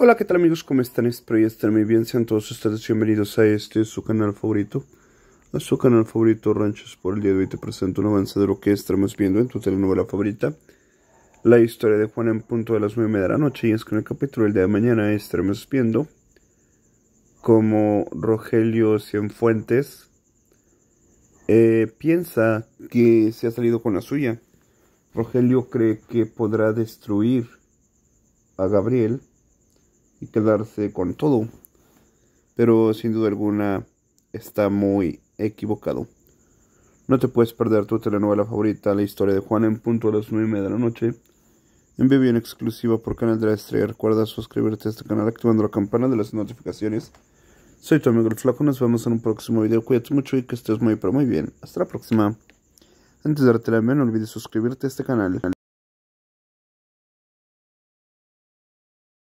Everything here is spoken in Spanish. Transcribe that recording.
Hola, ¿qué tal amigos? ¿Cómo están? Espero que estén muy bien. Sean todos ustedes bienvenidos a este su canal favorito. A su canal favorito Ranchos por el día de hoy te presento un avance de lo que estaremos viendo en tu telenovela favorita. La historia de Juan en punto de las 9 de la noche y es que en el capítulo del día de mañana estaremos viendo cómo Rogelio Cienfuentes eh, piensa que se ha salido con la suya. Rogelio cree que podrá destruir a Gabriel y quedarse con todo. Pero sin duda alguna está muy equivocado. No te puedes perder tu telenovela favorita, la historia de Juan, en punto a las 9 y media de la noche. En bien en exclusiva por Canal de la Estrella. Recuerda suscribirte a este canal activando la campana de las notificaciones. Soy tu amigo el Flaco, nos vemos en un próximo video. Cuídate mucho y que estés muy pero muy bien. Hasta la próxima. Antes de darte la bien, no olvides suscribirte a este canal.